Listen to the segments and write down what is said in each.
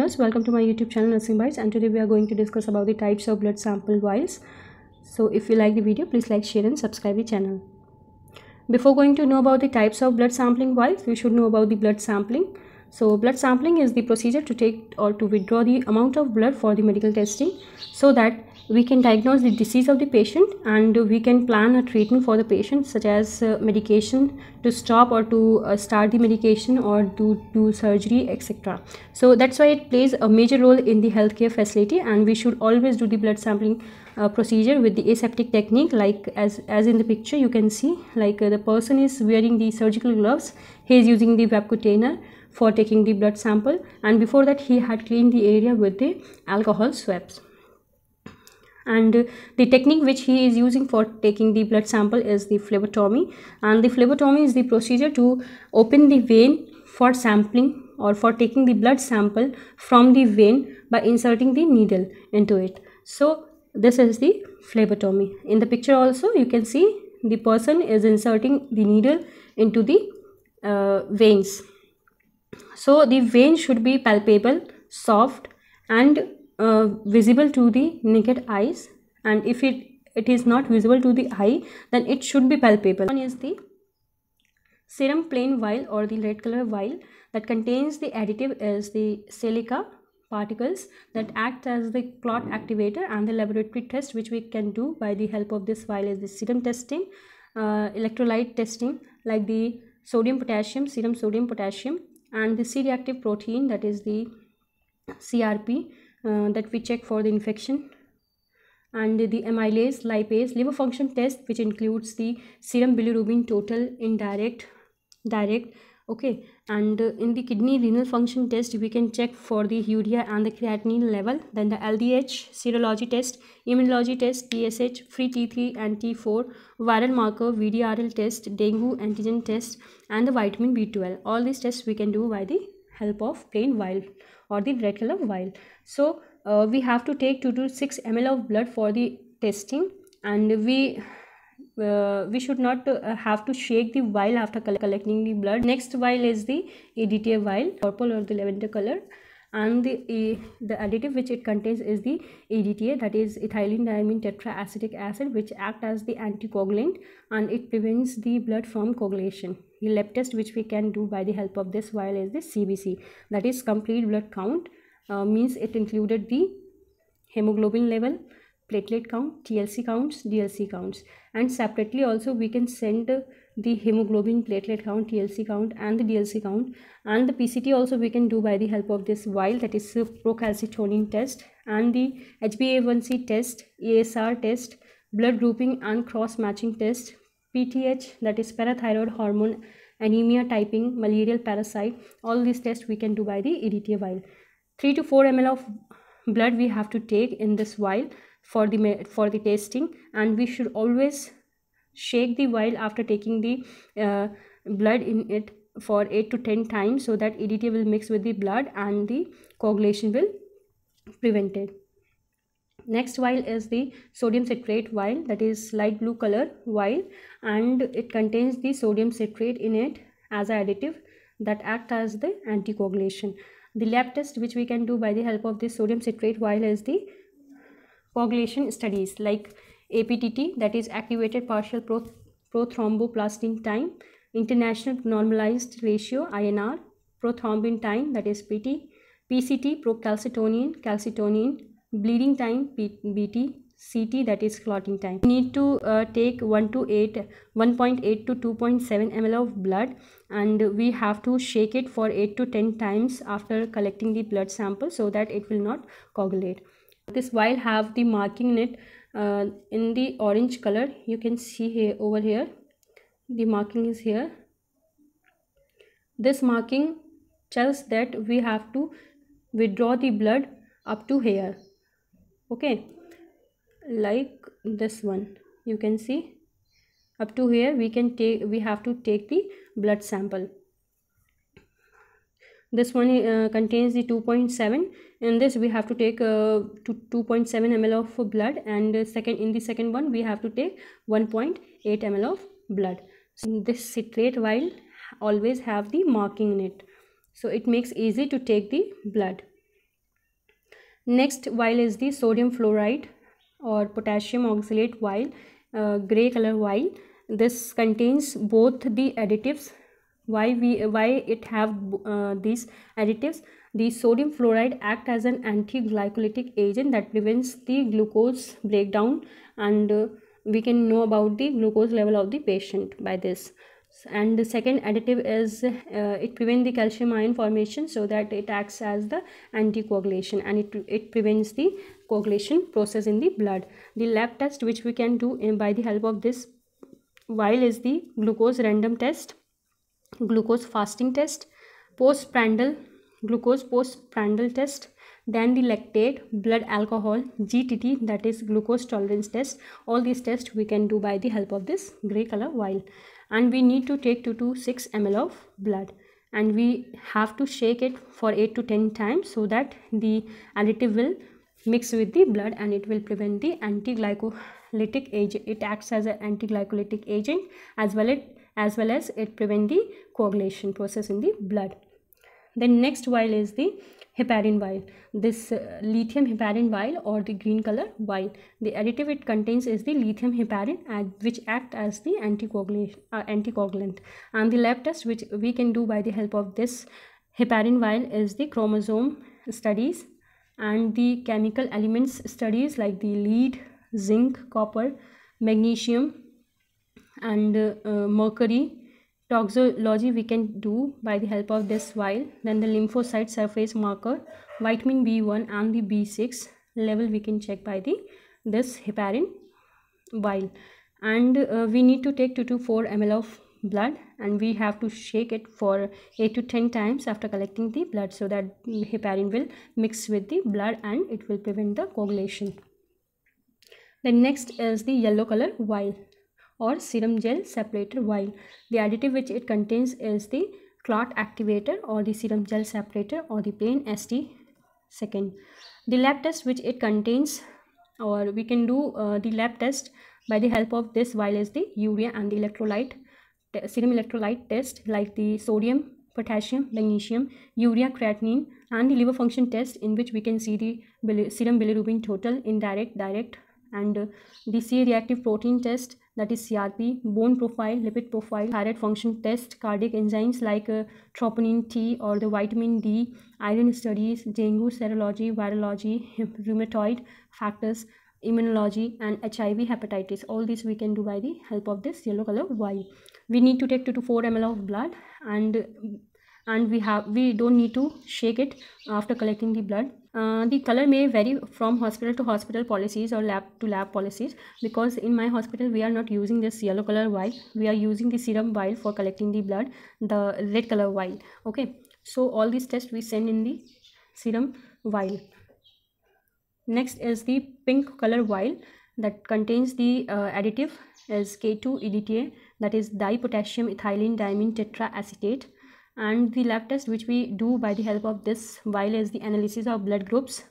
learners welcome to my youtube channel nursing bites and today we are going to discuss about the types of blood sample vials so if you like the video please like share and subscribe the channel before going to know about the types of blood sampling vials we should know about the blood sampling so blood sampling is the procedure to take or to withdraw the amount of blood for the medical testing so that we can diagnose the disease of the patient and we can plan a treatment for the patient such as uh, medication to stop or to uh, start the medication or to do surgery etc so that's why it plays a major role in the healthcare facility and we should always do the blood sampling uh, procedure with the aseptic technique like as as in the picture you can see like uh, the person is wearing the surgical gloves he is using the web container for taking the blood sample and before that he had cleaned the area with the alcohol swabs and the technique which he is using for taking the blood sample is the phlebotomy and the phlebotomy is the procedure to open the vein for sampling or for taking the blood sample from the vein by inserting the needle into it so this is the phlebotomy in the picture also you can see the person is inserting the needle into the uh, veins so the vein should be palpable soft and uh, visible to the naked eyes and if it it is not visible to the eye then it should be palpable one is the serum plain vial or the red color vial that contains the additive is the silica particles that act as the clot activator and the laboratory test which we can do by the help of this vial is the serum testing uh, electrolyte testing like the sodium potassium serum sodium potassium and the c reactive protein that is the crp uh, that we check for the infection and the amylase lipase liver function test which includes the serum bilirubin total indirect direct okay and uh, in the kidney renal function test we can check for the urea and the creatinine level then the ldh serology test immunology test tsh free t3 and t4 viral marker vdrl test dengue antigen test and the vitamin b12 all these tests we can do by the help of plain vial or the red color vial. So uh, we have to take 2 to 6 ml of blood for the testing and we uh, we should not uh, have to shake the vial after collecting the blood. Next vial is the ADTA vial, purple or the lavender color and the, the additive which it contains is the EDTA that is ethylene tetraacetic acid which act as the anticoagulant and it prevents the blood from coagulation. The lab test which we can do by the help of this vial is the CBC that is complete blood count uh, means it included the hemoglobin level, platelet count, TLC counts, DLC counts and separately also we can send the hemoglobin platelet count tlc count and the dlc count and the pct also we can do by the help of this while that is uh, procalcitonin test and the hba1c test asr test blood grouping and cross matching test pth that is parathyroid hormone anemia typing malarial parasite all these tests we can do by the edta while 3 to 4 ml of blood we have to take in this while for the for the testing and we should always shake the vial after taking the uh, blood in it for 8 to 10 times so that EDTA will mix with the blood and the coagulation will prevent it. Next vial is the sodium citrate vial that is light blue color vial and it contains the sodium citrate in it as additive that act as the anticoagulation. The lab test which we can do by the help of this sodium citrate vial is the coagulation studies like APTT that is activated partial pro prothromboplastin time, international normalized ratio INR, prothrombin time that is PT, PCT procalcitonin, calcitonin, bleeding time P BT, CT that is clotting time. You need to uh, take 1 to 8, 1.8 to 2.7 ml of blood and we have to shake it for 8 to 10 times after collecting the blood sample so that it will not coagulate. This vial have the marking in it uh, in the orange color you can see here over here the marking is here this marking tells that we have to withdraw the blood up to here okay like this one you can see up to here we can take we have to take the blood sample this one uh, contains the 2.7 in this we have to take uh, 2.7 ml of blood and uh, second in the second one we have to take 1.8 ml of blood so this citrate vial always have the marking in it so it makes easy to take the blood next vial is the sodium fluoride or potassium oxalate vial uh, gray color vial this contains both the additives why we why it have uh, these additives the sodium fluoride act as an anti-glycolytic agent that prevents the glucose breakdown and uh, we can know about the glucose level of the patient by this and the second additive is uh, it prevents the calcium ion formation so that it acts as the anticoagulation and it, it prevents the coagulation process in the blood the lab test which we can do in, uh, by the help of this while is the glucose random test glucose fasting test, postprandial glucose postprandial test, then the lactate, blood alcohol, GTT that is glucose tolerance test. All these tests we can do by the help of this gray color vial and we need to take 2 to 6 ml of blood and we have to shake it for 8 to 10 times so that the additive will mix with the blood and it will prevent the anti glycolytic agent it acts as an anti glycolytic agent as well it as well as it prevent the coagulation process in the blood then next vial is the heparin vial this uh, lithium heparin vial or the green color vial the additive it contains is the lithium heparin which act as the anticoagulant uh, anticoagulant and the lab test which we can do by the help of this heparin vial is the chromosome studies and the chemical elements studies like the lead zinc copper magnesium and uh, mercury toxicology we can do by the help of this while then the lymphocyte surface marker vitamin b1 and the b6 level we can check by the this heparin while and uh, we need to take 2 to 4 ml of blood and we have to shake it for 8 to 10 times after collecting the blood so that heparin will mix with the blood and it will prevent the coagulation. The next is the yellow color while or serum gel separator vial. The additive which it contains is the clot activator or the serum gel separator or the plain ST second. The lab test which it contains or we can do uh, the lab test by the help of this vial is the urea and the electrolyte serum electrolyte test like the sodium, potassium, magnesium, urea, creatinine and the liver function test in which we can see the serum bilirubin total, indirect, direct and uh, the C reactive protein test that is CRP, bone profile, lipid profile, thyroid function test, cardiac enzymes like uh, troponin T or the vitamin D, iron studies, dengue, serology, virology, rheumatoid factors, immunology and HIV hepatitis. All this we can do by the help of this yellow color Y. We need to take 2 to 4 ml of blood and and we have we don't need to shake it after collecting the blood uh, the color may vary from hospital to hospital policies or lab to lab policies because in my hospital we are not using this yellow color vial. we are using the serum while for collecting the blood the red color while okay so all these tests we send in the serum while next is the pink color while that contains the uh, additive is K2 EDTA that is dipotassium ethylene diamine tetraacetate and the lab test which we do by the help of this while is the analysis of blood groups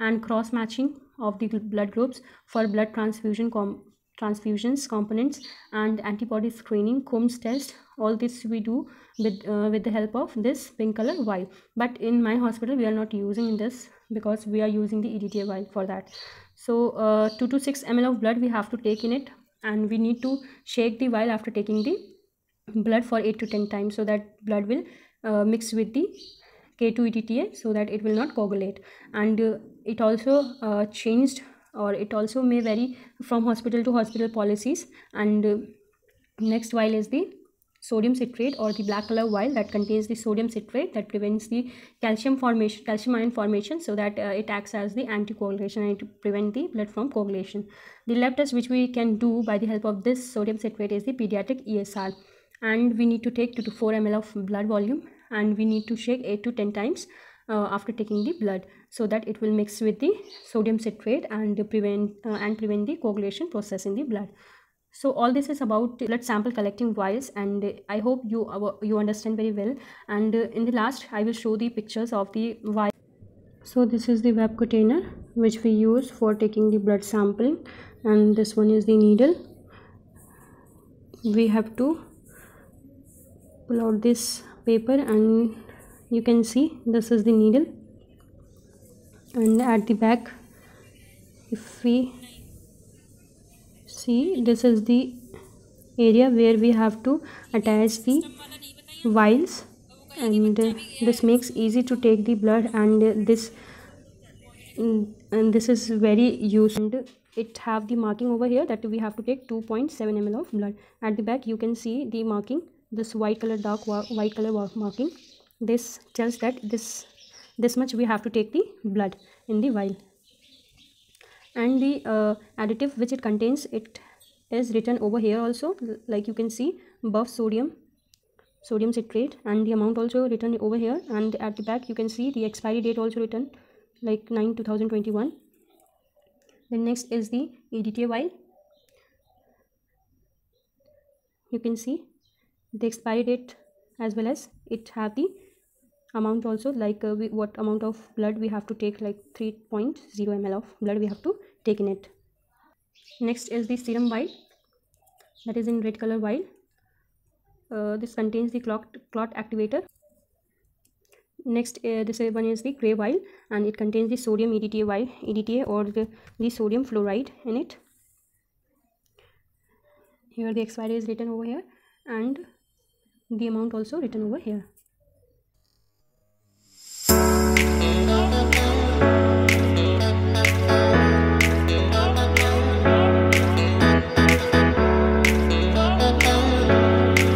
and cross matching of the blood groups for blood transfusion com transfusions components and antibody screening combs test all this we do with uh, with the help of this pink color vial but in my hospital we are not using this because we are using the edta vial for that so uh, 2 to 6 ml of blood we have to take in it and we need to shake the vial after taking the blood for 8 to 10 times so that blood will uh, mix with the k 2 EDTA so that it will not coagulate and uh, it also uh, changed or it also may vary from hospital to hospital policies and uh, next vial is the sodium citrate or the black color vial that contains the sodium citrate that prevents the calcium formation calcium ion formation so that uh, it acts as the anticoagulation and to prevent the blood from coagulation the lab test which we can do by the help of this sodium citrate is the pediatric esr and we need to take 2 to 4 ml of blood volume and we need to shake 8 to 10 times uh, after taking the blood so that it will mix with the sodium citrate and prevent uh, and prevent the coagulation process in the blood so all this is about blood sample collecting vials and i hope you uh, you understand very well and uh, in the last i will show the pictures of the vial so this is the web container which we use for taking the blood sample and this one is the needle we have to pull out this paper and you can see this is the needle and at the back if we see this is the area where we have to attach the vials and uh, this makes easy to take the blood and uh, this and this is very useful it have the marking over here that we have to take 2.7 ml of blood at the back you can see the marking this white color dark white color marking this tells that this this much we have to take the blood in the vial and the uh, additive which it contains it is written over here also like you can see buff sodium sodium citrate and the amount also written over here and at the back you can see the expiry date also written like 9 2021 then next is the edta vial you can see the expiry date as well as it have the amount also like uh, we, what amount of blood we have to take like 3.0 ml of blood we have to take in it next is the serum vial that is in red color vial uh, this contains the clot, clot activator next uh, this one is the gray vial and it contains the sodium edta vial edta or the, the sodium fluoride in it here the expiry is written over here and the amount also written over here